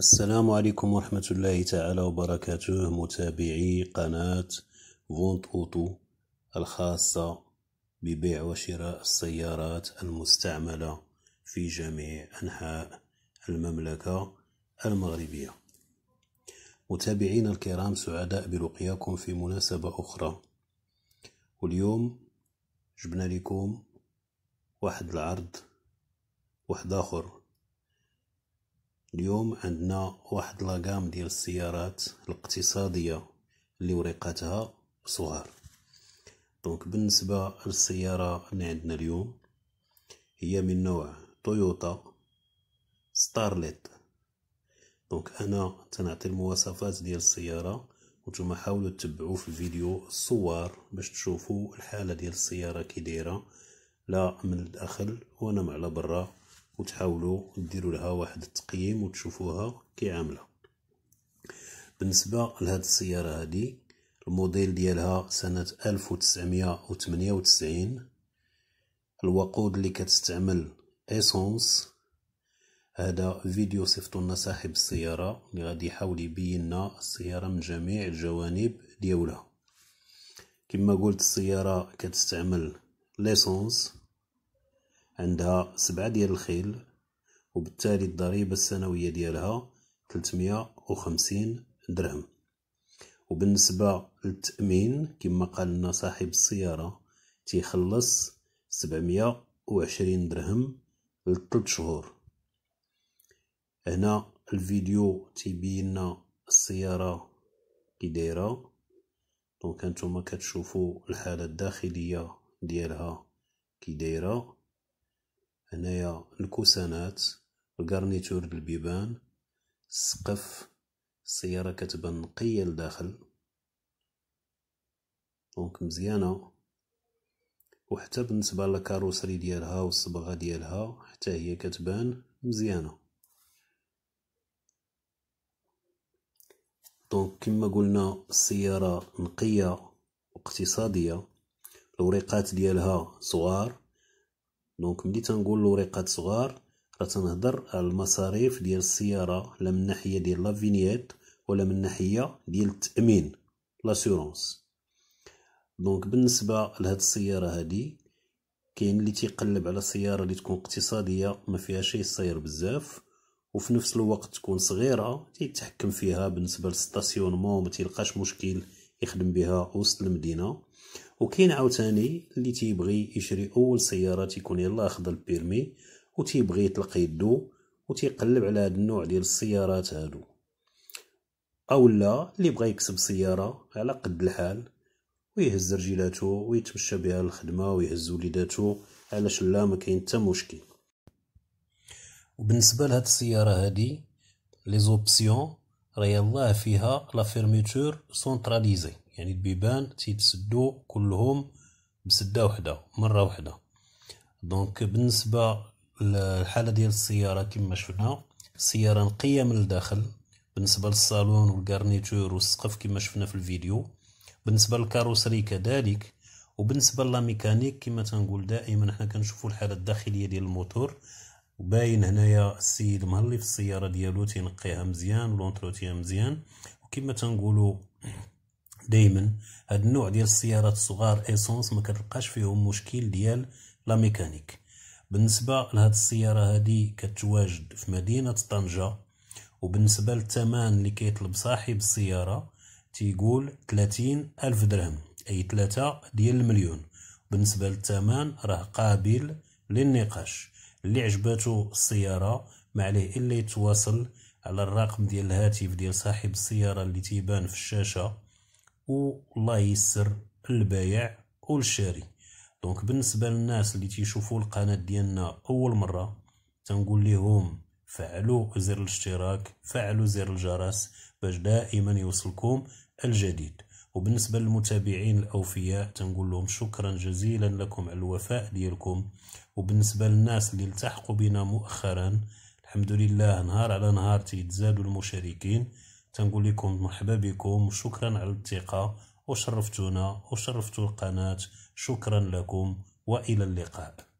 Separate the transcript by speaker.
Speaker 1: السلام عليكم ورحمة الله تعالى وبركاته متابعي قناة فونت أوتو الخاصة ببيع وشراء السيارات المستعملة في جميع أنحاء المملكة المغربية متابعينا الكرام سعداء بلقياكم في مناسبة أخرى واليوم جبنا لكم واحد العرض واحد آخر اليوم عندنا واحد لاغام ديال السيارات الاقتصاديه اللي وريقاتها صغار دونك بالنسبه للسياره اللي عندنا اليوم هي من نوع تويوتا ستارليت دونك انا تنعطي المواصفات ديال السياره وانتم حاولوا تتبعوا في الفيديو الصور باش تشوفوا الحاله ديال السياره كي دايره لا من الداخل وانا على برا وتحاولوا ديروا لها واحد التقييم وتشوفوها كي عامله بالنسبه لهاد السياره هادي الموديل ديالها سنه 1998 الوقود اللي كتستعمل اسونس هذا فيديو صيفطوا لنا صاحب السياره اللي غادي يحاول يبين السياره من جميع الجوانب ديالها كما قلت السياره كتستعمل ليسونس عندها سبعة ديال الخيل وبالتالي الضريبة السنوية ديالها 350 درهم وبالنسبة للتأمين كما قال لنا صاحب السيارة تيخلص 720 درهم لثلاث شهور هنا الفيديو تيبين السيارة كي دايره دونك هانتوما كتشوفوا الحاله الداخليه ديالها كي دايره هنايا الكوسانات الكارنيتور بالبيبان السقف السيارة كتبان نقية لداخل دونك مزيانة وحتى بالنسبة لكاروسري ديالها والصبغة ديالها حتى هي كتبان مزيانة دونك كما قلنا السيارة نقية واقتصادية الوريقات ديالها صغار دونك ملي تنقول لوريقات صغار راه تنهضر على المصاريف ديال السياره لا من ناحيه ديال لافينيات ولا من ناحيه ديال التامين لاسورونس دونك بالنسبه لهاد السياره هادي كاين اللي تيقلب على سياره اللي تكون اقتصاديه ما فيها شي صاير بزاف وفي نفس الوقت تكون صغيره تيتحكم فيها بالنسبه للستاسيونمون ما تيلقاش مشكل يخدم بها وسط المدينه وكاين عاوتاني اللي تيبغي يشري اول سياره تيكون يلا اخذ البيرمي وتيبغي يطلق يدو وتيقلب على هاد النوع ديال السيارات هادو اولا اللي بغى يكسب سياره على قد الحال ويهز رجيلاتو ويتمشى بها للخدمه ويهز وليداتو علاش لا ما كاين حتى مشكل وبالنسبه لهاد السياره هادي لي زوبسيون راه يلاه فيها لا فيرميتور سونتراليزي يعني البيبان تيتسدو كلهم بسده وحده مره وحده دونك بالنسبه للحاله ديال السياره كما شفنا السياره نقيه من الداخل بالنسبه للصالون والكارنيتور والسقف كما شفنا في الفيديو بالنسبه للكاروسري كذلك وبالنسبه للميكانيك كما تنقول دائما حنا كنشوفوا الحاله الداخليه ديال الموتور وباين هنايا السيد مهلي في السياره ديالو تينقيها مزيان ولونتروتيها مزيان وكما تنقولوا دايما هاد النوع ديال السيارات الصغار ايسونس ما كتلقاش فيهم مشكل ديال لا ميكانيك بالنسبه لهاد السياره هادي كتواجد في مدينه طنجه وبالنسبه للثمن اللي كيطلب صاحب السياره تيقول 30 الف درهم اي 3 ديال المليون بالنسبه للثمن راه قابل للنقاش اللي عجباتو السياره ما عليه الا يتواصل على الرقم ديال الهاتف ديال صاحب السياره اللي تيبان في الشاشه والله يسر البايع والشاري دونك بالنسبه للناس اللي تيشوفوا القناه ديالنا اول مره تنقول لهم فعلوا زر الاشتراك فعلوا زر الجرس باش دائما يوصلكم الجديد وبالنسبه للمتابعين الاوفياء تنقول لهم شكرا جزيلا لكم على الوفاء ديالكم وبالنسبه للناس اللي التحقوا بنا مؤخرا الحمد لله نهار على نهار تيتزادوا المشاركين تنقول لكم مرحبا بكم وشكرا على الثقة وشرفتونا وشرفتوا القناة شكرا لكم وإلى اللقاء